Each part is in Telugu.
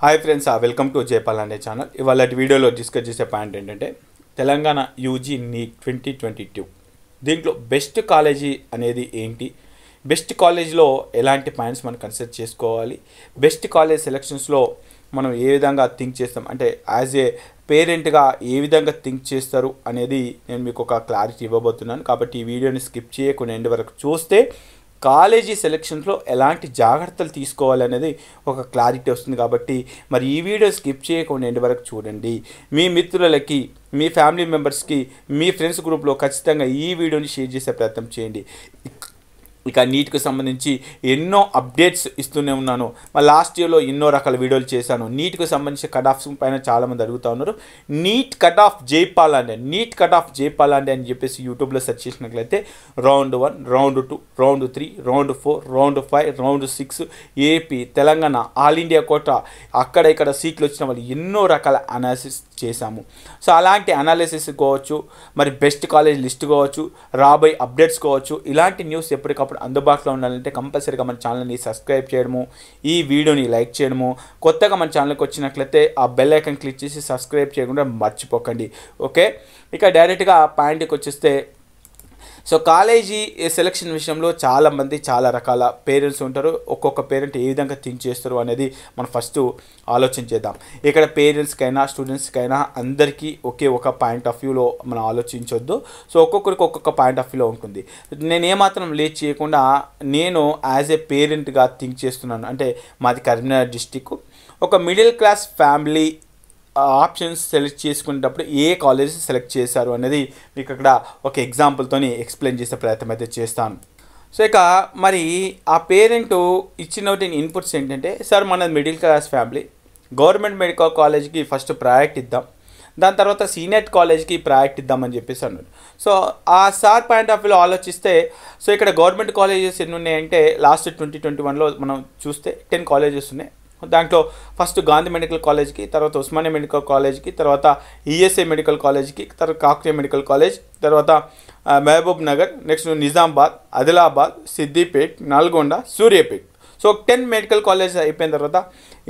hi friends welcome to Jayapal అనే ఛానల్ ఇవాళ వీడియోలో డిస్కస్ చేసే పాయింట్ ఏంటంటే Telangana UG NEET twenty twenty two దీంట్లో బెస్ట్ కాలేజీ అనేది ఏంటి బెస్ట్ కాలేజీలో ఎలాంటి పాయింట్స్ మనం కన్సిడర్ చేసుకోవాలి బెస్ట్ కాలేజ్ సెలెక్షన్స్లో మనం ఏ విధంగా థింక్ చేస్తాం అంటే యాజ్ ఏ పేరెంట్గా ఏ విధంగా థింక్ చేస్తారు అనేది నేను మీకు ఒక క్లారిటీ ఇవ్వబోతున్నాను కాబట్టి ఈ వీడియోని స్కిప్ చేయకుండా ఎండ్ వరకు చూస్తే కాలేజీ సెలెక్షన్స్లో ఎలాంటి జాగ్రత్తలు తీసుకోవాలనేది ఒక క్లారిటీ వస్తుంది కాబట్టి మరి ఈ వీడియో స్కిప్ చేయకుండా ఎండి వరకు చూడండి మీ మిత్రులకి మీ ఫ్యామిలీ మెంబర్స్కి మీ ఫ్రెండ్స్ గ్రూప్లో ఖచ్చితంగా ఈ వీడియోని షేర్ చేసే ప్రయత్నం చేయండి ఇక నీట్కి సంబంధించి ఎన్నో అప్డేట్స్ ఇస్తూనే ఉన్నాను లాస్ట్ ఇయర్లో ఎన్నో రకాల వీడియోలు చేశాను నీట్కి సంబంధించి కట్ ఆఫ్స్ పైన చాలామంది అడుగుతూ ఉన్నారు నీట్ కట్ ఆఫ్ జైపాలాండే నీట్ కట్ ఆఫ్ జైపాలాండే అని చెప్పేసి యూట్యూబ్లో సెర్చ్ చేసినట్లయితే round one round two round three round four round five round six AP Telangana all India quota అక్కడ ఇక్కడ సీట్లు వచ్చిన వాళ్ళు ఎన్నో రకాల అనాలిసిస్ చేశాము సో అలాంటి అనాలిసిస్ కావచ్చు మరి బెస్ట్ కాలేజ్ లిస్ట్ కావచ్చు రాబోయే అప్డేట్స్ కావచ్చు ఇలాంటి న్యూస్ ఎప్పటికప్పుడు ఎప్పటికప్పుడు అందుబాటులో ఉండాలంటే కంపల్సరీగా మన ఛానల్ని సబ్స్క్రైబ్ చేయడము ఈ వీడియోని లైక్ చేయడము కొత్తగా మన ఛానల్కి వచ్చినట్లయితే ఆ బెల్ ఐకన్ క్లిక్ చేసి సబ్స్క్రైబ్ చేయకుండా మర్చిపోకండి ఓకే ఇక డైరెక్ట్గా ఆ ప్యాంట్కి వచ్చేస్తే సో కాలేజీ సెలక్షన్ విషయంలో చాలామంది చాలా రకాల పేరెంట్స్ ఉంటారు ఒక్కొక్క పేరెంట్ ఏ విధంగా థింక్ చేస్తారు అనేది మనం ఫస్ట్ ఆలోచన చేద్దాం ఇక్కడ పేరెంట్స్కైనా స్టూడెంట్స్కైనా అందరికీ ఒకే ఒక పాయింట్ ఆఫ్ వ్యూలో మనం ఆలోచించొద్దు సో ఒక్కొక్కరికి ఒక్కొక్క పాయింట్ ఆఫ్ వ్యూలో ఉంటుంది నేను ఏమాత్రం లేట్ చేయకుండా నేను యాజ్ ఏ పేరెంట్గా థింక్ చేస్తున్నాను అంటే మాది కరీంనగర్ డిస్టిక్ ఒక middle class family options select చేసుకునేటప్పుడు ఏ కాలేజ్ సెలెక్ట్ చేశారు అనేది మీకు అక్కడ ఒక ఎగ్జాంపుల్తోని ఎక్స్ప్లెయిన్ చేసే ప్రయత్నం అయితే చేస్తాను సో ఇక మరి ఆ పేరెంట్ ఇచ్చిన ఇన్పుట్స్ ఏంటంటే సార్ మన middle class family government medical కాలేజ్కి ఫస్ట్ ప్రాజెక్ట్ ఇద్దాం దాని తర్వాత సీనియర్ కాలేజ్కి ప్రాజెక్ట్ ఇద్దామని చెప్పేసి అన్నాడు సో ఆ సార్ పాయింట్ ఆఫ్ వ్యూలో ఆలోచిస్తే సో ఇక్కడ గవర్నమెంట్ కాలేజెస్ ఎన్ని ఉన్నాయంటే లాస్ట్ ట్వంటీ ట్వంటీ వన్లో మనం చూస్తే టెన్ కాలేజెస్ ఉన్నాయి దాంట్లో ఫస్ట్ గాంధీ మెడికల్ కాలేజ్కి తర్వాత ఉస్మానియా మెడికల్ కాలేజ్కి తర్వాత ఈఎస్ఐ మెడికల్ కాలేజ్కి తర్వాత కాక్రియా మెడికల్ కాలేజ్ తర్వాత Mahabubnagar next Nizamabad Adilabad Siddipet Nalgonda Suryapet so ten medical college అయిపోయిన తర్వాత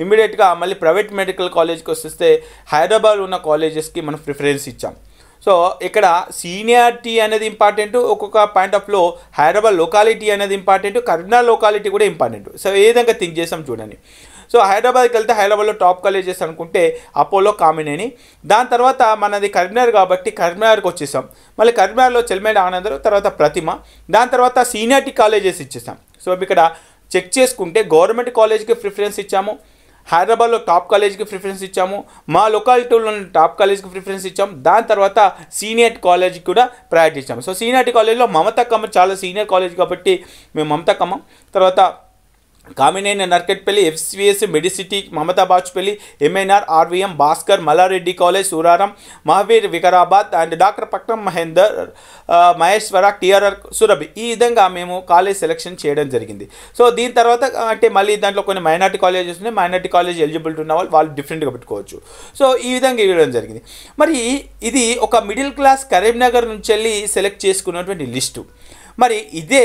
ఇమీడియట్గా మళ్ళీ ప్రైవేట్ మెడికల్ కాలేజ్కి వస్తే హైదరాబాద్ ఉన్న కాలేజెస్కి మనం ప్రిఫరెన్స్ ఇచ్చాం సో ఇక్కడ సీనియారిటీ అనేది ఇంపార్టెంట్ ఒక్కొక్క పాయింట్ ఆఫ్లో హైదరాబాద్ లొకాలిటీ అనేది ఇంపార్టెంట్ కరీంనగర్ లొకాలిటీ కూడా ఇంపార్టెంట్ సో ఏ విధంగా థింక్ చేసాం చూడండి సో హైదరాబాద్కి వెళ్తే హైదరాబాద్లో టాప్ కాలేజెస్ అనుకుంటే అపోలో కామినేని దాని తర్వాత మనది కరీంనగర్ కాబట్టి కరీంనగర్కి వచ్చేసాం మళ్ళీ కరీంనగర్లో చెల్మేడ్ ఆనందరు తర్వాత ప్రతిమ దాని తర్వాత సీనియర్టీ కాలేజెస్ ఇచ్చేసాం సో ఇక్కడ చెక్ చేసుకుంటే గవర్నమెంట్ కాలేజ్కి ప్రిఫరెన్స్ ఇచ్చాము హైదరాబాద్లో టాప్ కాలేజ్కి ప్రిఫరెన్స్ ఇచ్చాము మా లొకాలిటీలో టాప్ కాలేజ్కి ప్రిఫరెన్స్ ఇచ్చాము దాని తర్వాత సీనియర్ కాలేజ్కి కూడా ప్రయారిటీ ఇచ్చాము సో సీనియర్ కాలేజ్లో మమతా కమ్మ చాలా సీనియర్ కాలేజ్ కాబట్టి మేము మమతా తర్వాత Kamineni Narketpally FCS Medicity Mamata Bachupally MNR RVM Bhaskar Mallareddy college Suraram Mahavir Vikarabad and doctor Patnam Mahender Maheshwara TRR Surabhi ఈ విధంగా మేము కాలేజ్ సెలెక్షన్ చేయడం జరిగింది సో దీని తర్వాత అంటే మళ్ళీ దాంట్లో కొన్ని మైనార్టీ కాలేజెస్ ఉన్నాయి మైనార్టీ కాలేజ్ ఎలిజిబిలిటీ ఉన్న వాళ్ళు వాళ్ళు డిఫరెంట్గా పెట్టుకోవచ్చు సో ఈ విధంగా ఇవ్వడం జరిగింది మరి ఇది ఒక మిడిల్ క్లాస్ కరీంనగర్ నుంచి వెళ్ళి సెలెక్ట్ చేసుకున్నటువంటి లిస్టు మరి ఇదే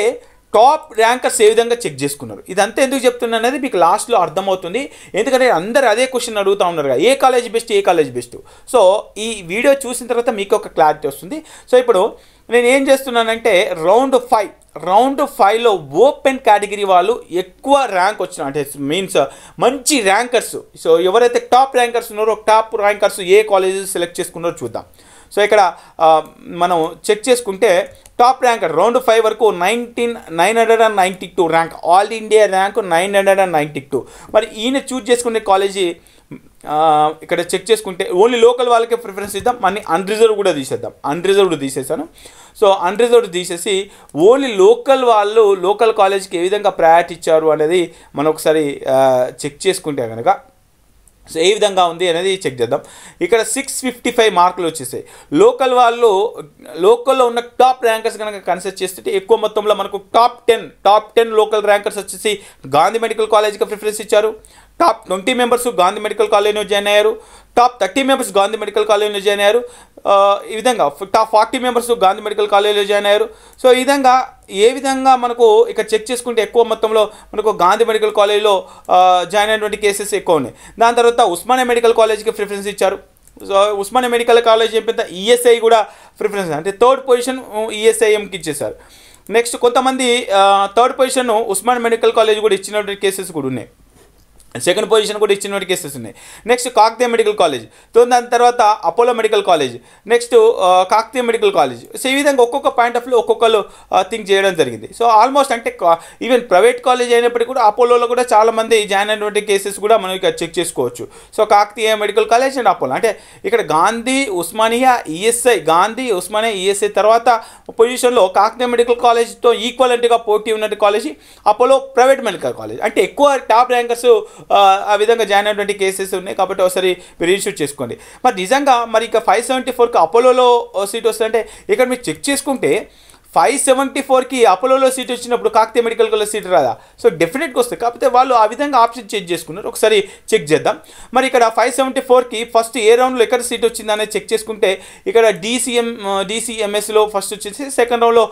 టాప్ ర్యాంకర్స్ ఏ విధంగా చెక్ చేసుకున్నారు ఇదంతా ఎందుకు చెప్తున్నా అనేది మీకు లాస్ట్లో అర్థమవుతుంది ఎందుకంటే అందరు అదే క్వశ్చన్ అడుగుతూ ఉన్నారు కదా ఏ కాలేజ్ బెస్ట్ ఏ కాలేజ్ బెస్ట్ సో ఈ వీడియో చూసిన తర్వాత మీకు ఒక క్లారిటీ వస్తుంది సో ఇప్పుడు నేను ఏం చేస్తున్నానంటే రౌండ్ ఫైవ్ రౌండ్ ఫైవ్లో ఓపెన్ కేటగిరీ వాళ్ళు ఎక్కువ ర్యాంక్ వచ్చిన అంటే మీన్స్ మంచి ర్యాంకర్స్ సో ఎవరైతే టాప్ ర్యాంకర్స్ ఉన్నారో టాప్ ర్యాంకర్స్ ఏ కాలేజెస్ సెలెక్ట్ చేసుకున్నారో చూద్దాం సో ఇక్కడ మనం చెక్ చేసుకుంటే టాప్ ర్యాంక్ రౌండ్ ఫైవ్ వరకు nineteen nine hundred and ninety two rank all India rank nine hundred and ninety two మరి ఈయన చూజ్ చేసుకునే కాలేజీ ఇక్కడ చెక్ చేసుకుంటే ఓన్లీ లోకల్ వాళ్ళకే ప్రిఫరెన్స్ ఇద్దాం మనీ అన్రిజర్వ్ కూడా తీసేద్దాం అన్రిజర్వ్డ్ తీసేసాను సో అన్రిజర్వ్డ్ తీసేసి ఓన్లీ లోకల్ వాళ్ళు లోకల్ కాలేజ్కి ఏ విధంగా ప్రయారిటీ ఇచ్చారు అనేది మనం ఒకసారి చెక్ చేసుకుంటే కనుక సో ఏ విధంగా ఉంది అనేది చెక్ చేద్దాం ఇక్కడ సిక్స్ ఫిఫ్టీ ఫైవ్ మార్కులు వచ్చేసాయి లోకల్ వాళ్ళు లోకల్లో ఉన్న టాప్ ర్యాంకర్స్ కనుక కన్సిడర్ చేస్తుంటే ఎక్కువ మొత్తంలో మనకు top ten top ten local rankers వచ్చేసి గాంధీ మెడికల్ కాలేజ్కి ప్రిఫరెన్స్ ఇచ్చారు top twenty members Gandhi medical కాలేజీలో జాయిన్ అయ్యారు top thirty members Gandhi medical కాలేజ్లో జాయిన్ అయ్యారు ఈ విధంగా top forty members Gandhi medical కాలేజ్లో జాయిన్ అయ్యారు సో ఈ విధంగా ఏ విధంగా మనకు ఇక్కడ చెక్ చేసుకుంటే ఎక్కువ మొత్తంలో మనకు గాంధీ మెడికల్ కాలేజ్లో జాయిన్ అయినటువంటి కేసెస్ ఎక్కువ ఉన్నాయి దాని తర్వాత ఉస్మానియా మెడికల్ కాలేజ్కి ప్రిఫరెన్స్ ఇచ్చారు సో ఉస్మానియా మెడికల్ కాలేజ్ చెప్పిన ఈఎస్ఐ కూడా ప్రిఫరెన్స్ అంటే థర్డ్ పొజిషన్ ఈఎస్ఐఎంకి ఇచ్చేశారు నెక్స్ట్ కొంతమంది third position Osmania medical college కూడా ఇచ్చినటువంటి కేసెస్ కూడా ఉన్నాయి సెకండ్ పొజిషన్ కూడా ఇచ్చిన వాటికి కేసెస్ ఉన్నాయి నెక్స్ట్ కాక్తే మెడికల్ కాలేజ్ తో దాని తర్వాత Apollo medical college next Kakatiya medical college so ఈ విధంగా ఒక్కొక్క పాయింట్ ఆఫ్ వ్యూ ఒక్కొక్కరు థింక్ చేయడం జరిగింది సో ఆల్మోస్ట్ అంటే ఈవెన్ ప్రైవేట్ కాలేజ్ అయినప్పటికీ కూడా అపోలోలో కూడా చాలామంది జాయిన్ అయినటువంటి కేసెస్ కూడా మనం ఇక్కడ చెక్ చేసుకోవచ్చు so Kakatiya medical college and Apollo అంటే ఇక్కడ గాంధీ ఉస్మానియా ఈఎస్ఐ గాంధీ ఉస్మానియా ఈఎస్ఐ తర్వాత పొజిషన్లో కాక్తే మెడికల్ కాలేజ్తో ఈక్వల్ అంటే పోటీ ఉన్న college Apollo private medical college అంటే ఎక్కువ టాప్ ర్యాంకర్స్ ఆ విధంగా జాయిన్ అయినటువంటి కేసెస్ ఉన్నాయి కాబట్టి ఒకసారి మీరు రీషూట్ చేసుకోండి మరి నిజంగా మరి ఇక ఫైవ్ సెవెంటీ ఫోర్కి అపోలోలో సీట్ వస్తుందంటే ఇక్కడ మీరు చెక్ చేసుకుంటే ఫైవ్ సెవెంటీ ఫోర్కి అపోలోలో సీట్ వచ్చినప్పుడు కాకతీయ మెడికల్ కాలేజ్ సీట్ రాదా సో డెఫినెట్గా వస్తాయి కాకపోతే వాళ్ళు ఆ విధంగా ఆప్షన్ చేంజ్ చేసుకున్నారు ఒకసారి చెక్ చేద్దాం మరి ఇక్కడ ఫైవ్ సెవెంటీ ఫోర్కి ఫస్ట్ ఏ రౌండ్లో ఎక్కడ సీట్ వచ్చిందనే చెక్ చేసుకుంటే ఇక్కడ డీసీఎం డీసీఎంఎస్లో ఫస్ట్ వచ్చేసి సెకండ్ రౌండ్లో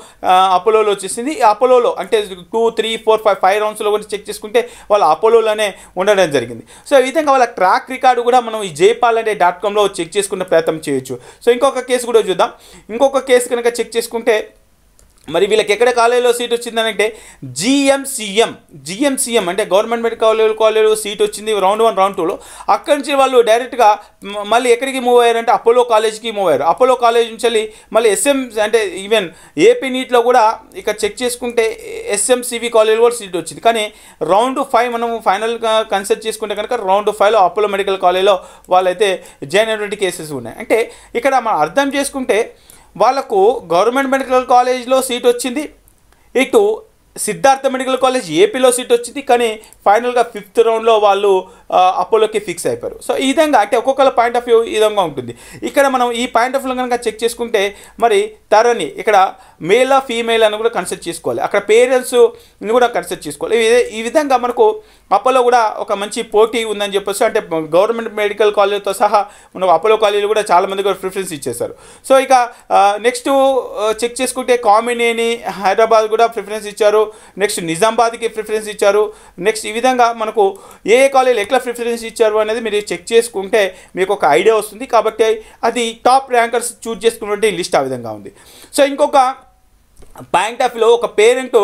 అపోలోలో వచ్చేసింది అపోలోలో అంటే two three four five five రౌండ్స్లో కూడా చెక్ చేసుకుంటే వాళ్ళు అపోలోలోనే ఉండడం జరిగింది సో ఈ విధంగా వాళ్ళ ట్రాక్ రికార్డు కూడా మనం ఈ జైపాల్ అనే డాట్ కామ్లో చెక్ చేసుకునే ప్రయత్నం చేయొచ్చు సో ఇంకొక కేసు కూడా చూద్దాం ఇంకొక కేసు కనుక చెక్ చేసుకుంటే మరి వీళ్ళకి ఎక్కడ కాలేజీలో సీట్ వచ్చిందనంటే జిఎంసీఎం జిఎంసీఎం అంటే గవర్నమెంట్ మెడికల్ కాలేజ్ కాలేజీలో సీట్ వచ్చింది రౌండ్ వన్ రౌండ్ టూలో అక్కడి నుంచి వాళ్ళు డైరెక్ట్గా మళ్ళీ ఎక్కడికి మూవ్ అయ్యారంటే అపోలో కాలేజ్కి మూవ్ అయ్యారు అపోలో కాలేజ్ నుంచి మళ్ళీ ఎస్ఎం అంటే ఈవెన్ ఏపీ నీట్లో కూడా ఇక్కడ చెక్ చేసుకుంటే ఎస్ఎంసివి కాలేజ్ కూడా సీట్ వచ్చింది కానీ రౌండ్ ఫైవ్ మనం ఫైనల్గా కన్సల్ట్ చేసుకుంటే కనుక రౌండ్ ఫైవ్లో అపోలో మెడికల్ కాలేజ్లో వాళ్ళైతే జాయిన్ అయినటువంటి కేసెస్ ఉన్నాయి అంటే ఇక్కడ మనం అర్థం చేసుకుంటే వాళ్ళకు గవర్నమెంట్ మెడికల్ కాలేజ్లో సీట్ వచ్చింది ఇటు సిద్ధార్థ మెడికల్ కాలేజ్ ఏపీలో సీట్ వచ్చింది కానీ ఫైనల్గా ఫిఫ్త్ రౌండ్లో వాళ్ళు అపోలోకి ఫిక్స్ అయిపోయారు సో ఈ విధంగా అంటే ఒక్కొక్కళ్ళ పాయింట్ ఆఫ్ వ్యూ ఈ విధంగా ఉంటుంది ఇక్కడ మనం ఈ పాయింట్ ఆఫ్ వ్యూ కనుక చెక్ చేసుకుంటే మరి తరణి ఇక్కడ మేల్ ఫీమేల్ అని కూడా కన్సిడర్ చేసుకోవాలి అక్కడ పేరెంట్స్ కూడా కన్సిడర్ చేసుకోవాలి ఈ విధంగా మనకు అపోలో కూడా ఒక మంచి పోటీ ఉందని చెప్పొచ్చు అంటే గవర్నమెంట్ మెడికల్ కాలేజ్తో సహా మనం అపోలో కాలేజీలు కూడా చాలామంది కూడా ప్రిఫరెన్స్ ఇచ్చేశారు సో ఇక నెక్స్ట్ చెక్ చేసుకుంటే కామినేని హైదరాబాద్ కూడా ప్రిఫరెన్స్ ఇచ్చారు నెక్స్ట్ నిజామాబాద్కి ప్రిఫరెన్స్ ఇచ్చారు నెక్స్ట్ ఈ విధంగా మనకు ఏ కాలేజీలు ఎక్కడ ప్రిఫరెన్స్ ఇచ్చారు అనేది మీరు చెక్ చేసుకుంటే మీకు ఒక ఐడియా వస్తుంది కాబట్టి అది టాప్ ర్యాంకర్స్ చూజ్ చేసుకున్నటువంటి లిస్ట్ ఆ విధంగా ఉంది సో ఇంకొక పాయింట్ ఆఫ్ వ్యూలో ఒక పేరెంట్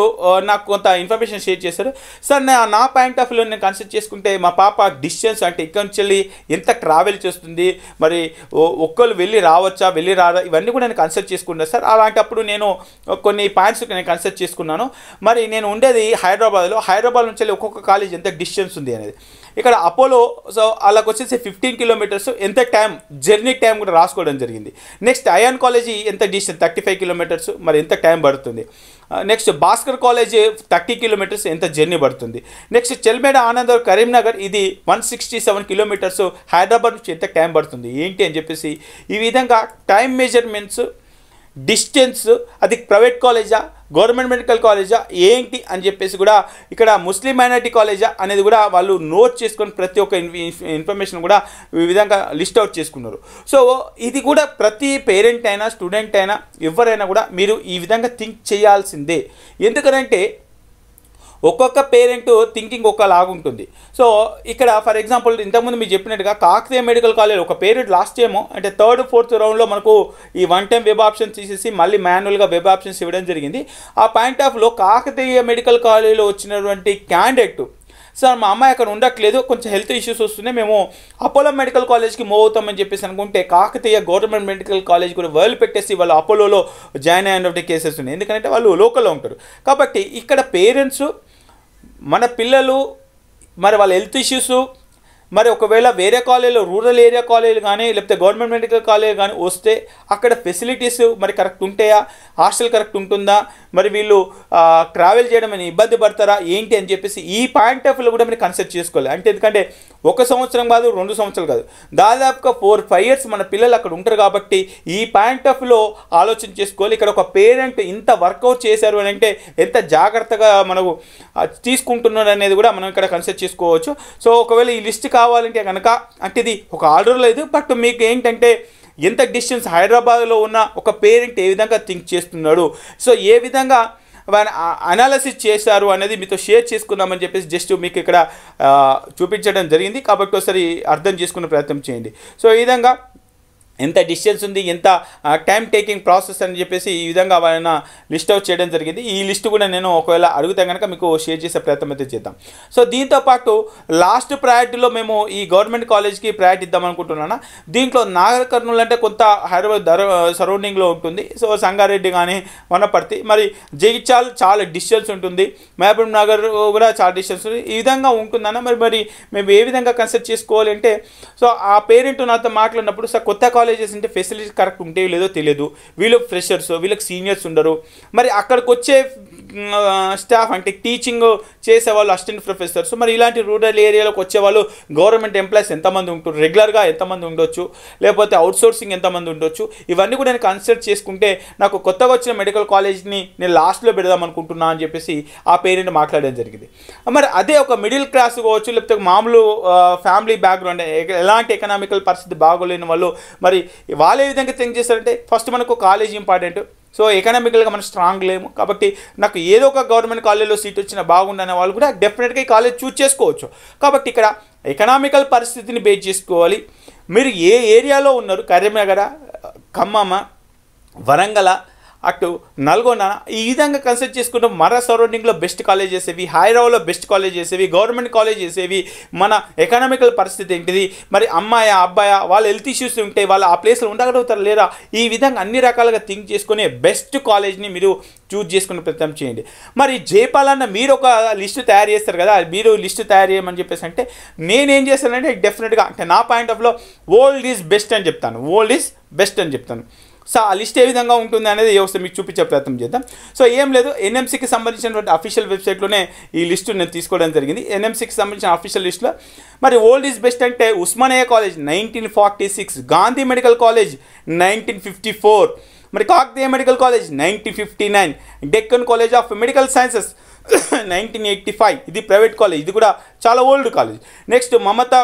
నాకు కొంత ఇన్ఫర్మేషన్ షేర్ చేశారు సార్ నా నా పాయింట్ ఆఫ్ వ్యూలో నేను కన్సిడర్ చేసుకుంటే మా పాప డిస్టెన్స్ అంటే ఇక్కడి నుంచి వెళ్ళి ఎంత ట్రావెల్ చేస్తుంది మరి ఒక్కరు వెళ్ళి రావచ్చా వెళ్ళి రాదా ఇవన్నీ కూడా నేను కన్సిడర్ చేసుకున్నాను సార్ అలాంటప్పుడు నేను కొన్ని పాయింట్స్ నేను కన్సిడర్ చేసుకున్నాను మరి నేను ఉండేది హైదరాబాద్లో హైదరాబాద్ నుంచి వెళ్ళి ఒక్కొక్క కాలేజ్ ఎంత డిస్టెన్స్ ఉంది అనేది ఇక్కడ అపోలో సో అలాగ వచ్చేసి ఫిఫ్టీన్ కిలోమీటర్స్ ఎంత టైం జర్నీ టైం కూడా రాసుకోవడం జరిగింది నెక్స్ట్ అయాన్ కాలేజీ ఎంత డిస్టెన్స్ థర్టీ ఫైవ్ కిలోమీటర్స్ మరి ఎంత టైం పడుతుంది పడుతుంది next Bhaskar college thirty kilometres ఎంత జర్నీ పడుతుంది నెక్స్ట్ చెల్మేడ ఆనందర్ కరీంనగర్ ఇది one sixty seven kilometres Hyderabad నుంచి ఎంత టైం పడుతుంది ఏంటి అని చెప్పేసి ఈ విధంగా టైం మెజర్మెంట్స్ డిస్టెన్స్ అది ప్రైవేట్ కాలేజా గవర్నమెంట్ మెడికల్ కాలేజా ఏంటి అని చెప్పేసి కూడా ఇక్కడ ముస్లిం మైనార్టీ కాలేజా అనేది కూడా వాళ్ళు నోట్ చేసుకొని ప్రతి ఒక్క ఇన్ఫర్మేషన్ కూడా ఈ విధంగా లిస్ట్ అవుట్ చేసుకున్నారు సో ఇది కూడా ప్రతి పేరెంట్ అయినా స్టూడెంట్ అయినా ఎవరైనా కూడా మీరు ఈ విధంగా థింక్ చేయాల్సిందే ఎందుకనంటే ఒక్కొక్క పేరెంట్ థింకింగ్ ఉంటుంది సో ఇక్కడ ఫర్ ఎగ్జాంపుల్ ఇంతకుముందు మీరు చెప్పినట్టుగా కాకతీయ మెడికల్ కాలేజ్ ఒక పేరెంట్ లాస్ట్ ఏమో అంటే థర్డ్ ఫోర్త్ రౌండ్లో మనకు ఈ వన్ టైం వెబ్ ఆప్షన్ తీసేసి మళ్ళీ మాన్యువల్గా వెబ్ ఆప్షన్స్ ఇవ్వడం జరిగింది ఆ పాయింట్ ఆఫ్లో కాకతీయ మెడికల్ కాలేజీలో వచ్చినటువంటి క్యాండిడేట్ సార్ మా అమ్మాయి అక్కడ ఉండట్లేదు కొంచెం హెల్త్ ఇష్యూస్ వస్తున్నాయి మేము అపోలో మెడికల్ కాలేజ్కి మూవ్ అవుతామని చెప్పేసి అనుకుంటే కాకతీయ గవర్నమెంట్ మెడికల్ కాలేజ్ కూడా వరల్డ్ పెట్టేసి వాళ్ళు అపోలోలో జాయిన్ అయినటువంటి కేసెస్ ఉన్నాయి ఎందుకంటే వాళ్ళు లోకల్లో ఉంటారు కాబట్టి ఇక్కడ పేరెంట్స్ మన పిల్లలు మరి వాళ్ళ హెల్త్ ఇష్యూస్ మరి ఒకవేళ వేరే కాలేజీలో రూరల్ ఏరియా కాలేజీలు కానీ లేకపోతే గవర్నమెంట్ మెడికల్ కాలేజ్ కానీ వస్తే అక్కడ ఫెసిలిటీస్ మరి కరెక్ట్ ఉంటాయా హాస్టల్ కరెక్ట్ ఉంటుందా మరి వీళ్ళు ట్రావెల్ చేయడం అని ఇబ్బంది పడతారా ఏంటి అని చెప్పేసి ఈ పాయింట్ ఆఫ్ కూడా మీరు కన్సిడర్ చేసుకోవాలి అంటే ఎందుకంటే ఒక సంవత్సరం కాదు రెండు సంవత్సరాలు కాదు దాదాపుగా ఫోర్ ఫైవ్ ఇయర్స్ మన పిల్లలు అక్కడ ఉంటారు కాబట్టి ఈ పాయింట్ ఆఫ్లో ఆలోచన చేసుకోవాలి ఇక్కడ ఒక పేరెంట్ ఇంత వర్కౌట్ చేశారు అని అంటే ఎంత జాగ్రత్తగా మనకు తీసుకుంటున్నారు అనేది కూడా మనం ఇక్కడ కన్సిడర్ చేసుకోవచ్చు సో ఒకవేళ ఈ లిస్ట్ కావాలంటే కనుక అంటే ఇది ఒక ఆర్డర్ లేదు బట్ మీకు ఏంటంటే ఎంత డిస్టెన్స్ హైదరాబాద్లో ఉన్న ఒక పేరెంట్ ఏ విధంగా థింక్ చేస్తున్నాడు సో ఏ విధంగా అనాలసిస్ చేశారు అనేది మీతో షేర్ చేసుకుందామని చెప్పేసి జస్ట్ మీకు ఇక్కడ చూపించడం జరిగింది కాబట్టి ఒకసారి అర్థం చేసుకునే ప్రయత్నం చేయండి సో ఈ విధంగా ఎంత డిస్టెన్స్ ఉంది ఎంత టైం టేకింగ్ ప్రాసెస్ అని చెప్పేసి ఈ విధంగా వాళ్ళ లిస్ట్ అవుట్ చేయడం జరిగింది ఈ లిస్ట్ కూడా నేను ఒకవేళ అడిగితే కనుక మీకు షేర్ చేసే ప్రయత్నం అయితే చేద్దాం సో దీంతోపాటు లాస్ట్ ప్రయారిటీలో మేము ఈ గవర్నమెంట్ కాలేజ్కి ప్రయారిటీ ఇద్దాం అనుకుంటున్నాను దీంట్లో నాగర్ కర్నూలు అంటే కొంత హైదరాబాద్ ధర సరౌండింగ్లో ఉంటుంది సో సంగారెడ్డి కానీ వనపర్తి మరి జగిత్యాల్ చాలా డిస్టెన్స్ ఉంటుంది మహబూబ్ నగర్ కూడా చాలా డిస్టెన్స్ ఉంటుంది ఈ విధంగా ఉంటుందన్న మరి మరి మేము ఏ విధంగా కన్సిడర్ చేసుకోవాలంటే సో ఆ పేరెంట్ నాతో మాట్లాడినప్పుడు సార్ కొత్త కాలేజ్ కాలేజెస్ అంటే ఫెసిలిటీస్ కరెక్ట్ ఉంటే లేదో తెలియదు వీళ్ళు ఫ్రెషర్స్ వీళ్ళకి సీనియర్స్ ఉండరు మరి అక్కడికి వచ్చే స్టాఫ్ అంటే టీచింగ్ చేసేవాళ్ళు అసిస్టెంట్ ప్రొఫెసర్స్ మరి ఇలాంటి రూరల్ ఏరియాలోకి వచ్చేవాళ్ళు గవర్నమెంట్ ఎంప్లాయీస్ ఎంతమంది ఉంటారు రెగ్యులర్గా ఎంతమంది ఉండొచ్చు లేకపోతే అవుట్సోర్సింగ్ ఎంతమంది ఉండొచ్చు ఇవన్నీ కూడా నేను కన్సిడర్ చేసుకుంటే నాకు కొత్తగా వచ్చిన మెడికల్ కాలేజ్ని నేను లాస్ట్లో పెడదాం అనుకుంటున్నా అని చెప్పేసి ఆ పేరెంట్ మాట్లాడడం జరిగింది మరి అదే ఒక మిడిల్ క్లాస్ కావచ్చు లేకపోతే మామూలు ఫ్యామిలీ బ్యాక్గ్రౌండ్ ఎలాంటి ఎకనామికల్ పరిస్థితి బాగోలేని వాళ్ళు మరి మరి వాళ్ళు ఏ విధంగా థింక్ చేస్తారంటే ఫస్ట్ మనకు కాలేజ్ ఇంపార్టెంట్ సో ఎకనామికల్గా మనం స్ట్రాంగ్ లేము కాబట్టి నాకు ఏదో ఒక గవర్నమెంట్ కాలేజ్లో సీట్ వచ్చినా బాగుండనే వాళ్ళు కూడా డెఫినెట్గా ఈ కాలేజ్ చూజ్ చేసుకోవచ్చు కాబట్టి ఇక్కడ ఎకనామికల్ పరిస్థితిని బేస్ చేసుకోవాలి మీరు ఏ ఏరియాలో ఉన్నారు కరీంనగర ఖమ్మమ్మ వరంగల అటు నల్గొండ ఈ విధంగా కన్సిడర్ చేసుకుంటే మన సరౌండింగ్లో బెస్ట్ కాలేజెస్ ఏవి హైదరాబాద్లో బెస్ట్ కాలేజెస్ ఏవి గవర్నమెంట్ కాలేజెస్ ఏవి మన ఎకనామికల్ పరిస్థితి ఏంటిది మరి అమ్మాయ అబ్బాయ వాళ్ళ హెల్త్ ఇష్యూస్ ఉంటాయి వాళ్ళు ఆ ప్లేస్లో ఉండగలుగుతారు లేదా ఈ విధంగా అన్ని రకాలుగా థింక్ చేసుకునే బెస్ట్ కాలేజ్ని మీరు చూజ్ చేసుకునే ప్రయత్నం చేయండి మరి జయపాలన్న మీరు ఒక లిస్టు తయారు చేస్తారు కదా మీరు లిస్టు తయారు చేయమని చెప్పేసి అంటే నేనేం చేస్తానంటే డెఫినెట్గా అంటే నా పాయింట్ ఆఫ్లో ఓల్డ్ ఈజ్ బెస్ట్ అని చెప్తాను ఓల్డ్ ఈజ్ బెస్ట్ అని చెప్తాను సో ఆ లిస్ట్ ఏ విధంగా ఉంటుంది అనేది వ్యవస్థ మీకు చూపించే ప్రయత్నం చేద్దాం సో ఏం లేదు ఎన్ఎంసీకి సంబంధించినటువంటి అఫీషియల్ వెబ్సైట్లోనే ఈ లిస్టు నేను తీసుకోవడం జరిగింది ఎన్ఎంసీకి సంబంధించిన అఫీషియల్ లిస్టులో మరి ఓల్డ్ ఈజ్ బెస్ట్ అంటే Osmania college nineteen forty six Gandhi medical college nineteen fifty four మరి Kakatiya medical college nineteen fifty nine Deccan college of medical sciences nineteen eighty five ఇది ప్రైవేట్ కాలేజ్ ఇది కూడా చాలా old college next Mamata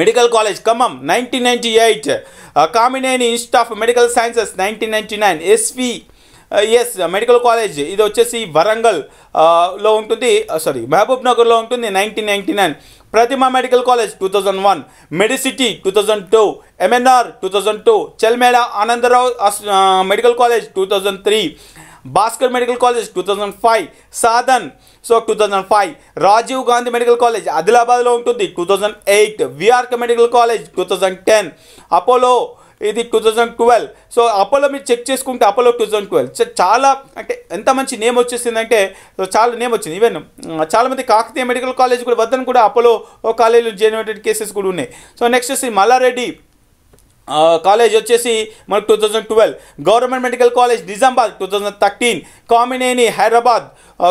medical college Khammam nineteen ninety eight Kamineni institute of medical sciences nineteen ninety nine SV S medical college ఇది వచ్చేసి వరంగల్ uh, లో ఉంటుంది సారీ uh, మహబూబ్ నగర్లో ఉంటుంది nineteen ninety nine Prathima medical college two thousand one Medicity two thousand two MNR two thousand two Chelmeda Anandarao medical college two thousand three Bhaskar medical college two thousand five Sadhan so two thousand five Rajiv Gandhi medical college ఆదిలాబాద్లో ఉంటుంది two thousand eight VRK medical college two thousand ten Apollo ఇది two thousand twelve so Apollo మీరు చెక్ చేసుకుంటే అపోలో టూ థౌజండ్ ట్వెల్వ్ చాలా అంటే ఎంత మంచి నేమ్ వచ్చేసిందంటే చాలా నేమ్ వచ్చింది ఈవెన్ చాలామంది కాకతీయ మెడికల్ కాలేజ్ కూడా వద్దని కూడా అపోలో కాలేజీలో జనరేటెడ్ కేసెస్ కూడా ఉన్నాయి సో నెక్స్ట్ వచ్చి మల్లారెడ్డి కాలేజ్ వచ్చేసి మనకు two thousand twelve government medical college Nizamabad two thousand thirteen Kamineni Hyderabad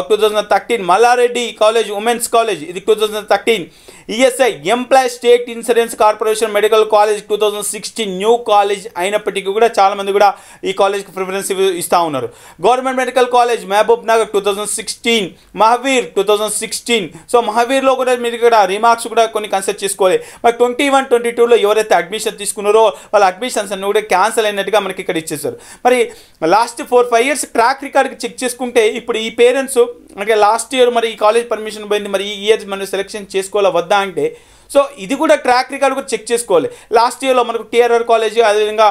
two thousand thirteen Mallareddy college women's college ఇది two thousand thirteen ESI employee state insurance corporation medical college two thousand sixteen new college అయినప్పటికీ కూడా చాలామంది కూడా ఈ కాలేజ్కి ప్రిఫరెన్స్ ఇస్తూ ఉన్నారు government medical college Mahabubnagar two thousand sixteen Mahavir two thousand sixteen so మహావీర్లో కూడా మీరు ఇక్కడ రిమార్క్స్ కూడా కొన్ని కన్సెప్ట్ చేసుకోవాలి మరి ట్వంటీ వన్ ట్వంటీ టూలో ఎవరైతే అడ్మిషన్ తీసుకున్నారో వాళ్ళ అడ్మిషన్స్ అన్నీ కూడా క్యాన్సిల్ అయినట్టుగా మనకి ఇక్కడ ఇచ్చేసారు మరి last four five years track రికార్డ్కి చెక్ చేసుకుంటే ఇప్పుడు ఈ పేరెంట్స్ తెలుసు అంటే లాస్ట్ ఇయర్ మరి ఈ కాలేజ్ పర్మిషన్ పోయింది మరి ఈ ఇయర్ మనం సెలెక్షన్ చేసుకోవాలా వద్దా అంటే సో ఇది కూడా ట్రాక్ రికార్డ్ కూడా చెక్ చేసుకోవాలి లాస్ట్ ఇయర్లో మనకు టీఆర్ఆర్ కాలేజ్ అదేవిధంగా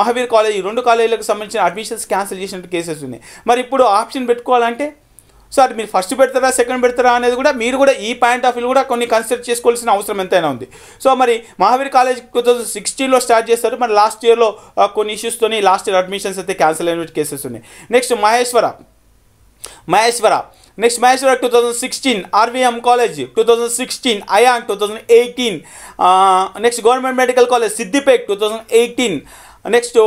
మహావీర్ కాలేజ్ ఈ రెండు కాలేజీలకు సంబంధించిన అడ్మిషన్స్ క్యాన్సిల్ చేసినట్టు కేసెస్ ఉన్నాయి మరి ఇప్పుడు ఆప్షన్ పెట్టుకోవాలంటే సో అది మీరు ఫస్ట్ పెడతారా సెకండ్ పెడతారా అనేది కూడా మీరు కూడా ఈ పాయింట్ ఆఫ్ వ్యూ కూడా కొన్ని కన్సిడర్ చేసుకోవాల్సిన అవసరం ఎంతైనా ఉంది సో మరి మహావీర్ కాలేజ్ టూ థౌసండ్ సిక్స్టీన్లో స్టార్ట్ చేస్తారు మరి లాస్ట్ ఇయర్లో కొన్ని ఇష్యూస్తోని లాస్ట్ ఇయర్ అడ్మిషన్స్ అయితే క్యాన్సిల్ అయిన కేసెస్ ఉన్నాయి next Maheshwara Maheshwara next Maheshwara two thousand RVM college two thousand Ayaan two thousand next government medical college Siddipet two thousand next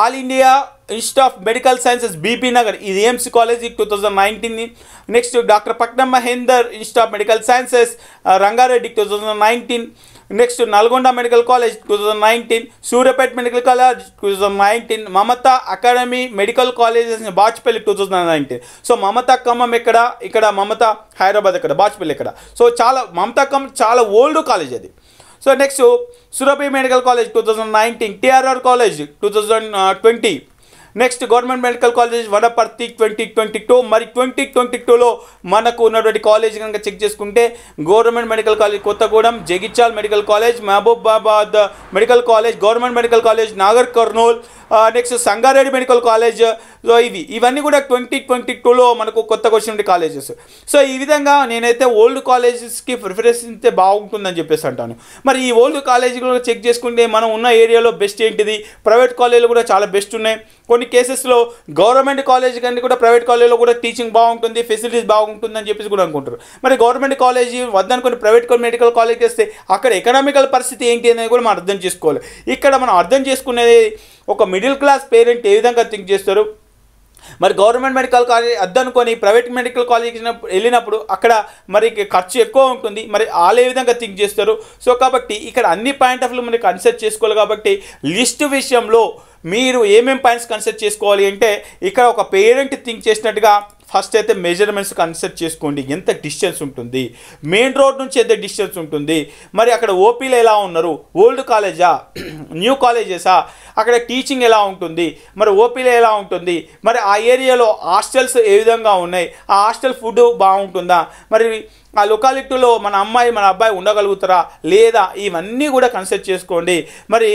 all India institute of medical sciences Bibinagar इधमस college two thousand nineteen next doctor Patnam Mahender institute of medical sciences Rangareddy two thousand ninety next Nalgonda medical college two thousand nineteen Suryapet medical college two thousand nineteen Mamata academy medical colleges Bachupally two thousand nineteen so Mamata Khammam ఎక్కడ ఇక్కడ మమతా హైదరాబాద్ ఎక్కడ బాచ్పల్లి ఎక్కడ సో చాలా మమతా ఖమ్మం చాలా ఓల్డ్ కాలేజ్ అది so next Surabhi medical college two thousand nineteen TRR college two thousand twenty next government medical college Wanaparthy twenty twenty two మరి ట్వంటీ ట్వంటీ టూలో మనకు ఉన్నటువంటి కాలేజ్ కనుక చెక్ చేసుకుంటే government medical college Kothagudem Jagtial medical college Mahabubabad medical college government medical college Nagar Kurnool next Sangareddy medical college so ఇవి ఇవన్నీ కూడా ట్వంటీ ట్వంటీ టూలో మనకు కొత్తగా వచ్చినటువంటి కాలేజెస్ సో ఈ విధంగా నేనైతే ఓల్డ్ కాలేజెస్కి ప్రిఫరెన్స్ ఇస్తే బాగుంటుందని చెప్పేసి అంటాను మరి ఈ ఓల్డ్ కాలేజీ కూడా చెక్ చేసుకుంటే మనం ఉన్న ఏరియాలో బెస్ట్ ఏంటిది ప్రైవేట్ కాలేజీలు కూడా చాలా బెస్ట్ ఉన్నాయి కొన్ని కేసెస్లో గవర్నమెంట్ కాలేజ్ కంటే కూడా ప్రైవేట్ కాలేజ్లో కూడా టీచింగ్ బాగుంటుంది ఫెసిలిటీస్ బాగుంటుందని చెప్పేసి కూడా అనుకుంటారు మరి గవర్నమెంట్ కాలేజ్ వద్దనుకుని ప్రైవేట్ మెడికల్ కాలేజ్ చేస్తే అక్కడ ఎకనామికల్ పరిస్థితి ఏంటి అనేది కూడా మనం అర్థం చేసుకోవాలి ఇక్కడ మనం అర్థం చేసుకునేది ఒక మిడిల్ క్లాస్ పేరెంట్ ఏ విధంగా థింక్ చేస్తారు మరి గవర్నమెంట్ మెడికల్ కాలేజ్ అద్దనుకొని ప్రైవేట్ మెడికల్ కాలేజ్ వెళ్ళినప్పుడు అక్కడ మరి ఖర్చు ఎక్కువ ఉంటుంది మరి వాళ్ళే విధంగా థింక్ చేస్తారు సో కాబట్టి ఇక్కడ అన్ని పాయింట్ ఆఫ్ వ్యూ మనకి కన్సిడర్ చేసుకోవాలి కాబట్టి లిస్ట్ విషయంలో మీరు ఏమేం పాయింట్స్ కన్సిడర్ చేసుకోవాలి అంటే ఇక్కడ ఒక పేరెంట్ థింక్ చేసినట్టుగా ఫస్ట్ అయితే మెజర్మెంట్స్ కన్సిడర్ చేసుకోండి ఎంత డిస్టెన్స్ ఉంటుంది మెయిన్ రోడ్ నుంచి ఎంత డిస్టెన్స్ ఉంటుంది మరి అక్కడ ఓపీలు ఎలా ఉన్నారు ఓల్డ్ కాలేజా న్యూ కాలేజెసా అక్కడ టీచింగ్ ఎలా ఉంటుంది మరి ఓపీలు ఎలా ఉంటుంది మరి ఆ ఏరియాలో హాస్టల్స్ ఏ విధంగా ఉన్నాయి ఆ హాస్టల్ ఫుడ్ బాగుంటుందా మరి ఆ లొకాలిటీలో మన అమ్మాయి మన అబ్బాయి ఉండగలుగుతారా లేదా ఇవన్నీ కూడా కన్సిడర్ చేసుకోండి మరి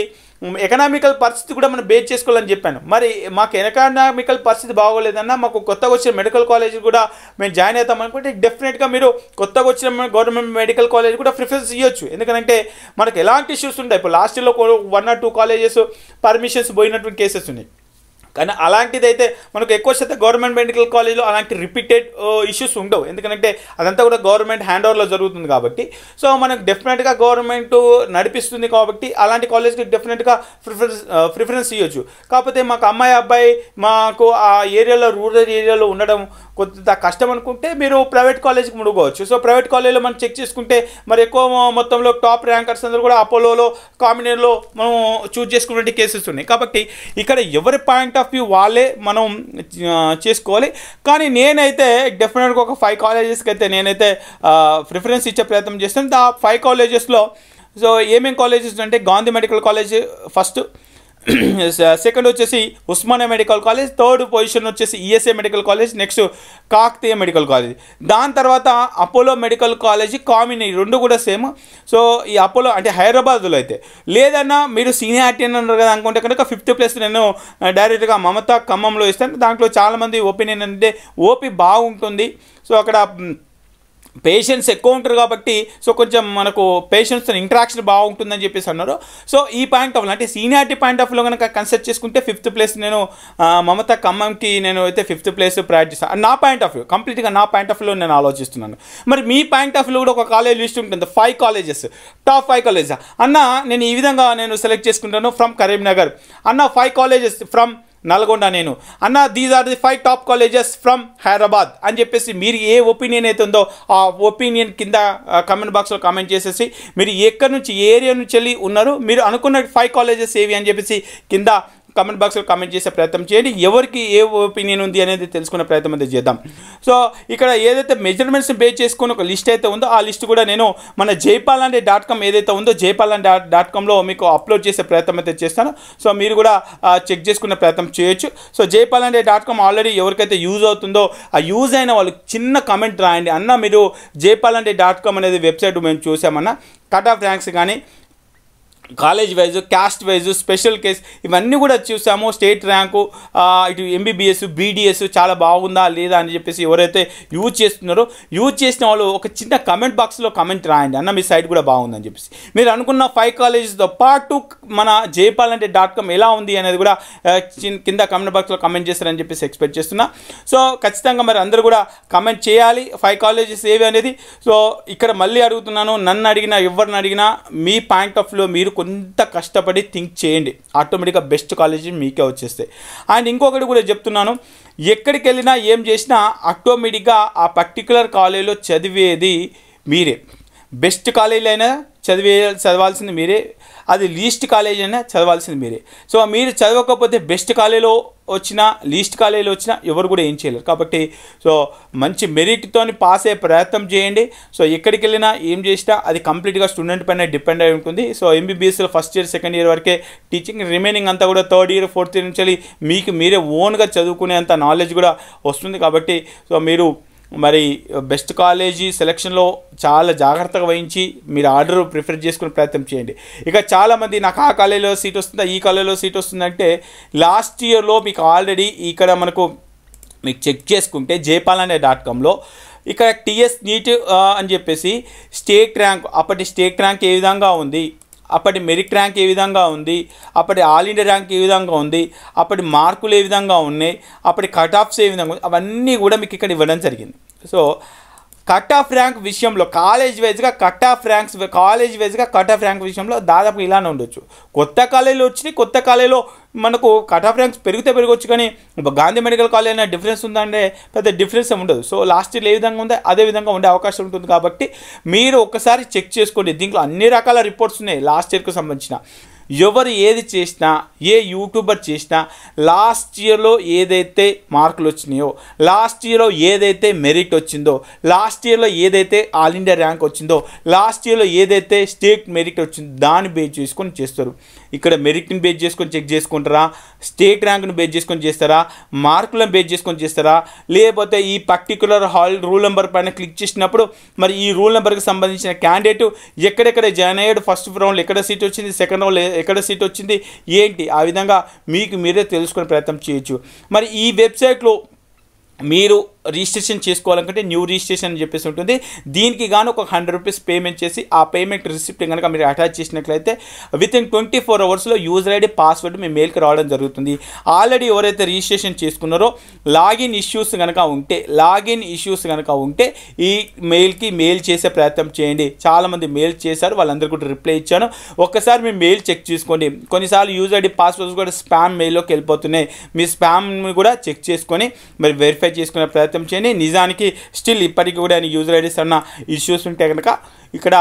ఎకనామికల్ పరిస్థితి కూడా మనం బేస్ చేసుకోవాలని చెప్పాను మరి మాకు ఎకనామికల్ పరిస్థితి బాగోలేదన్నా మాకు కొత్తగా వచ్చిన మెడికల్ కాలేజ్ కూడా మేము జాయిన్ అవుతాం అనుకుంటే డెఫినెట్గా మీరు కొత్తగా వచ్చిన గవర్నమెంట్ మెడికల్ కాలేజ్ కూడా ప్రిఫరెన్స్ ఇవ్వచ్చు ఎందుకంటే మనకు ఎలాంటి ఇష్యూస్ ఉంటాయి ఇప్పుడు లాస్ట్లో one or two colleges permissions పోయినటువంటి కేసెస్ ఉన్నాయి కానీ అలాంటిదైతే మనకు ఎక్కువ శాతం గవర్నమెంట్ మెడికల్ కాలేజ్లో అలాంటి రిపీటెడ్ ఇష్యూస్ ఉండవు ఎందుకంటే అదంతా కూడా గవర్నమెంట్ హ్యాండ్ ఓవర్లో జరుగుతుంది కాబట్టి సో మనకు డెఫినెట్గా గవర్నమెంట్ నడిపిస్తుంది కాబట్టి అలాంటి కాలేజ్కి డెఫినెట్గా ప్రిఫరెన్స్ ప్రిఫరెన్స్ ఇవ్వచ్చు కాకపోతే మాకు అమ్మాయి అబ్బాయి మాకు ఆ ఏరియాలో రూరల్ ఏరియాలో ఉండడం కొంత కష్టం అనుకుంటే మీరు ప్రైవేట్ కాలేజ్కి ముడుకోవచ్చు సో ప్రైవేట్ కాలేజ్లో మనం చెక్ చేసుకుంటే మరి ఎక్కువ మొత్తంలో టాప్ ర్యాంకర్స్ అందరూ కూడా అపోలోలో కాంబినేట్లో మనం చూజ్ చేసుకున్నటువంటి కేసెస్ ఉన్నాయి కాబట్టి ఇక్కడ ఎవరి పాయింట్ ఆఫ్ ఆఫ్ వ్యూ వాళ్ళే మనం చేసుకోవాలి కానీ నేనైతే డెఫినెట్గా ఒక ఫైవ్ కాలేజెస్కి అయితే నేనైతే ప్రిఫరెన్స్ ఇచ్చే ప్రయత్నం చేస్తాను ఆ ఫైవ్ కాలేజెస్లో సో ఏమేం కాలేజెస్ అంటే Gandhi medical college first second uh, వచ్చేసి Osmania medical college third position వచ్చేసి ESA medical college next Kakatiya medical college దాని తర్వాత అపోలో మెడికల్ కాలేజ్ కామిన్ రెండు కూడా సేమ్ సో ఈ అపోలో అంటే హైదరాబాద్లో అయితే లేదన్నా మీరు సీనియారిటీ అని అన్నారు కదా అనుకుంటే కనుక ఫిఫ్త్ ప్లేస్ నేను డైరెక్ట్గా uh, మమతా ఖమ్మంలో ఇస్తాను దాంట్లో చాలామంది ఒపీనియన్ అంటే ఓపీ బాగుంటుంది సో అక్కడ పేషెంట్స్ ఎక్కువ ఉంటారు కాబట్టి సో కొంచెం మనకు పేషెంట్స్తో ఇంట్రాక్షన్ బాగుంటుందని చెప్పేసి అన్నారు సో ఈ పాయింట్ ఆఫ్ అంటే సీనియారిటీ పాయింట్ ఆఫ్లో కనుక కన్సిడర్ చేసుకుంటే ఫిఫ్త్ ప్లేస్ నేను మమత ఖమ్మంకి నేను అయితే ఫిఫ్త్ ప్లేస్ ప్రయారిటీ చేస్తాను నా పాయింట్ ఆఫ్ వ్యూ కంప్లీట్గా నా పాయింట్ ఆఫ్ వ్యూ నేను ఆలోచిస్తున్నాను మరి మీ పాయింట్ ఆఫ్ వ్యూ కూడా ఒక కాలేజ్ లిస్ట్ ఉంటుంది five colleges top five colleges అన్న నేను ఈ విధంగా నేను సెలెక్ట్ చేసుకుంటాను ఫ్రమ్ కరీంనగర్ అన్న ఫైవ్ కాలేజెస్ ఫ్రమ్ నల్గొండ నేను అన్న these are the five top colleges from Hyderabad అని చెప్పేసి మీరు ఏ ఒపీనియన్ అయితే ఉందో ఆ ఒపీనియన్ కింద కమెంట్ బాక్స్లో కామెంట్ చేసేసి మీరు ఎక్కడి నుంచి ఏ ఏరియా నుంచి వెళ్ళి ఉన్నారు మీరు అనుకున్న ఫైవ్ కాలేజెస్ ఏవి అని చెప్పేసి కింద కామెంట్ బాక్స్లో కామెంట్ చేసే ప్రయత్నం చేయండి ఎవరికి ఏ ఒపీనియన్ ఉంది అనేది తెలుసుకునే ప్రయత్నం అయితే చేద్దాం సో ఇక్కడ ఏదైతే మెజర్మెంట్స్ని బేస్ చేసుకుని ఒక లిస్ట్ అయితే ఉందో ఆ లిస్ట్ కూడా నేను మన జైపాల్ అంటే డాట్ కామ్ ఏదైతే ఉందో జైపాల్ అంటే డాట్ కామ్లో మీకు అప్లోడ్ చేసే ప్రయత్నం అయితే చేస్తాను సో మీరు కూడా చెక్ చేసుకునే ప్రయత్నం చేయొచ్చు సో జైపాల్ అంటే డాట్ కామ్ ఆల్రెడీ ఎవరికైతే యూజ్ అవుతుందో ఆ యూజ్ అయిన వాళ్ళు చిన్న కామెంట్ రాయండి అన్న మీరు జైపాల్ అంటే డాట్ కామ్ అనేది వెబ్సైట్ మేము చూసామన్నా కట్ ఆఫ్ ర్యాంక్స్ కానీ college wise caste wise special case ఇవన్నీ కూడా చూసాము స్టేట్ ర్యాంకు ఇటు ఎంబీబీఎస్ బీడిఎస్ చాలా బాగుందా లేదా అని చెప్పేసి ఎవరైతే యూజ్ చేస్తున్నారో యూజ్ చేసిన వాళ్ళు ఒక చిన్న కమెంట్ బాక్స్లో కమెంట్ రాయండి అన్న మీ సైట్ కూడా బాగుందని చెప్పేసి మీరు అనుకున్న ఫైవ్ కాలేజెస్తో పాటు మన జైపాల్ అంటే డాట్ కామ్ ఎలా ఉంది అనేది కూడా కింద కమెంట్ బాక్స్లో కమెంట్ చేస్తారని చెప్పేసి ఎక్స్పెక్ట్ చేస్తున్నా సో ఖచ్చితంగా మరి అందరూ కూడా కమెంట్ చేయాలి ఫైవ్ కాలేజెస్ ఏవి అనేది సో ఇక్కడ మళ్ళీ అడుగుతున్నాను నన్ను అడిగినా ఎవరిని అడిగినా మీ పాయింట్ ఆఫ్ వ్యూలో మీరు కొంత కష్టపడి థింక్ చేయండి ఆటోమేటిక్గా బెస్ట్ కాలేజీ మీకే వచ్చేస్తాయి అండ్ ఇంకొకటి కూడా చెప్తున్నాను ఎక్కడికి వెళ్ళినా ఏం చేసినా ఆటోమేటిక్గా ఆ పర్టికులర్ కాలేజీలో చదివేది మీరే బెస్ట్ కాలేజీలు అయినా చదివే చదవాల్సింది మీరే అది లీస్ట్ కాలేజ్ అయినా చదవాల్సింది మీరే సో మీరు చదవకపోతే బెస్ట్ కాలేజీలో వచ్చినా లీస్ట్ కాలేజీలో వచ్చినా ఎవరు కూడా ఏం చేయలేరు కాబట్టి సో మంచి మెరిట్తో పాస్ అయ్యే ప్రయత్నం చేయండి సో ఎక్కడికి వెళ్ళినా ఏం చేసినా అది కంప్లీట్గా స్టూడెంట్ పైన డిపెండ్ అయి ఉంటుంది సో ఎంబీబీఎస్లో ఫస్ట్ ఇయర్ సెకండ్ ఇయర్ వరకే టీచింగ్ రిమైనింగ్ అంతా కూడా థర్డ్ ఇయర్ ఫోర్త్ ఇయర్ నుంచి మీకు మీరే ఓన్గా చదువుకునేంత నాలెడ్జ్ కూడా వస్తుంది కాబట్టి సో మీరు మరి బెస్ట్ కాలేజీ సెలక్షన్లో చాలా జాగ్రత్తగా వహించి మీరు ఆర్డర్ ప్రిఫర్ చేసుకునే ప్రయత్నం చేయండి ఇక చాలామంది నాకు ఆ కాలేజీలో సీట్ వస్తుందా ఈ కాలేజీలో సీట్ వస్తుందంటే లాస్ట్ ఇయర్లో మీకు ఆల్రెడీ ఇక్కడ మనకు మీకు చెక్ చేసుకుంటే జేపాల్ అనే డాట్ కామ్లో ఇక్కడ టీఎస్ నీట్ అని చెప్పేసి స్టేట్ ర్యాంక్ అప్పటి స్టేట్ ర్యాంక్ ఏ విధంగా ఉంది అప్పటి మెరిట్ ర్యాంక్ ఏ విధంగా ఉంది అప్పటి ఆల్ ఇండియా ర్యాంక్ ఏ విధంగా ఉంది అప్పటి మార్కులు ఏ విధంగా ఉన్నాయి అప్పటి కట్ ఆఫ్స్ ఏ విధంగా అవన్నీ కూడా మీకు ఇక్కడ ఇవ్వడం జరిగింది సో కట్ ఆఫ్ ర్యాంక్ విషయంలో కాలేజ్ వైజ్గా కట్ ఆఫ్ ర్యాంక్స్ కాలేజ్ వైజ్గా కట్ ఆఫ్ ర్యాంక్ విషయంలో దాదాపు ఇలానే ఉండొచ్చు కొత్త కాలేజీలు వచ్చినాయి కొత్త కాలేజీలో మనకు కట్ ఆఫ్ ర్యాంక్స్ పెరిగితే పెరగొచ్చు కానీ గాంధీ మెడికల్ కాలేజ్ అయినా డిఫరెన్స్ ఉందంటే పెద్ద డిఫరెన్స్ ఉండదు సో లాస్ట్ ఇయర్ ఏ విధంగా ఉందో అదే విధంగా ఉండే అవకాశం ఉంటుంది కాబట్టి మీరు ఒకసారి చెక్ చేసుకోండి దీంట్లో అన్ని రకాల రిపోర్ట్స్ ఉన్నాయి లాస్ట్ ఇయర్కి సంబంధించిన ఎవరు ఏది చేసినా ఏ యూట్యూబర్ చేసినా లాస్ట్ ఇయర్లో ఏదైతే మార్కులు వచ్చినాయో లాస్ట్ ఇయర్లో ఏదైతే మెరిట్ వచ్చిందో లాస్ట్ ఇయర్లో ఏదైతే ఆల్ ఇండియా ర్యాంక్ వచ్చిందో లాస్ట్ ఇయర్లో ఏదైతే స్టేట్ మెరిట్ వచ్చిందో దాన్ని బేస్ చేసుకొని చేస్తారు ఇక్కడ మెరిట్ని బేస్ చేసుకొని చెక్ చేసుకుంటారా స్టేట్ ర్యాంక్ను బేస్ చేసుకొని చేస్తారా మార్కులను బేస్ చేసుకొని చేస్తారా లేకపోతే ఈ పర్టికులర్ హాల్ రూల్ నెంబర్ పైన క్లిక్ చేసినప్పుడు మరి ఈ రూల్ నెంబర్కి సంబంధించిన క్యాండిడేట్ ఎక్కడెక్కడ జాయిన్ అయ్యాడు ఫస్ట్ రౌండ్లో ఎక్కడ సీట్ వచ్చింది సెకండ్ రౌండ్ ఎక్కడ సీట్ వచ్చింది ఏంటి ఆ విధంగా మీకు మీరే తెలుసుకునే ప్రయత్నం చేయొచ్చు మరి ఈ వెబ్సైట్లో మీరు రిజిస్ట్రేషన్ చేసుకోవాలనుకుంటే న్యూ రిజిస్ట్రేషన్ అని చెప్పేసి ఉంటుంది దీనికి గాను ఒక హండ్రెడ్ రూపీస్ పేమెంట్ చేసి ఆ పేమెంట్ రిసిప్ట్ కనుక మీరు అటాచ్ చేసినట్లయితే విత్ ఇన్ ట్వంటీ ఫోర్ అవర్స్లో యూజర్ ఐడి పాస్వర్డ్ మీ మెయిల్కి రావడం జరుగుతుంది ఆల్రెడీ ఎవరైతే రిజిస్ట్రేషన్ చేసుకున్నారో లాగిన్ ఇష్యూస్ కనుక ఉంటే లాగిన్ ఇష్యూస్ కనుక ఉంటే ఈ మెయిల్కి మెయిల్ చేసే ప్రయత్నం చేయండి చాలామంది మెయిల్ చేశారు వాళ్ళందరూ కూడా రిప్లై ఇచ్చాను ఒక్కసారి మీ మెయిల్ చెక్ చేసుకోండి కొన్నిసార్లు యూజర్ ఐడి పాస్వర్డ్స్ కూడా స్పామ్ మెయిల్లోకి వెళ్ళిపోతున్నాయి మీ స్పామ్ కూడా చెక్ చేసుకొని మరి వెరిఫై చేసుకునే ప్రయత్నం వ్యక్తం చేయని నిజానికి స్టిల్ ఇప్పటికీ కూడా ఆయన యూజర్ ఐడీస్ అన్న ఇష్యూస్ ఉంటే కనుక ఇక్కడ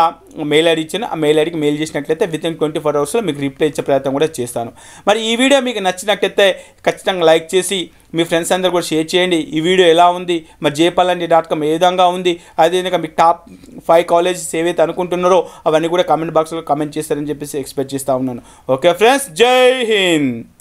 మెయిల్ ఐడి ఇచ్చిన ఆ మెయిల్ ఐడికి మెయిల్ చేసినట్లయితే విత్ ఇన్ ట్వంటీ ఫోర్ అవర్స్లో మీకు రిప్లై ఇచ్చే ప్రయత్నం కూడా చేస్తాను మరి ఈ వీడియో మీకు నచ్చినట్లయితే ఖచ్చితంగా లైక్ చేసి మీ ఫ్రెండ్స్ అందరూ కూడా షేర్ చేయండి ఈ వీడియో ఎలా ఉంది మరి జేపాలండి డాట్ కామ్ ఏ విధంగా ఉంది అదేవిధంగా మీకు టాప్ ఫైవ్ కాలేజెస్ ఏవైతే అనుకుంటున్నారో అవన్నీ కూడా కామెంట్ బాక్స్లో కామెంట్ చేస్తారని చెప్పేసి ఎక్స్పెక్ట్ చేస్తూ ఉన్నాను ఓకే ఫ్రెండ్స్ జై హింద్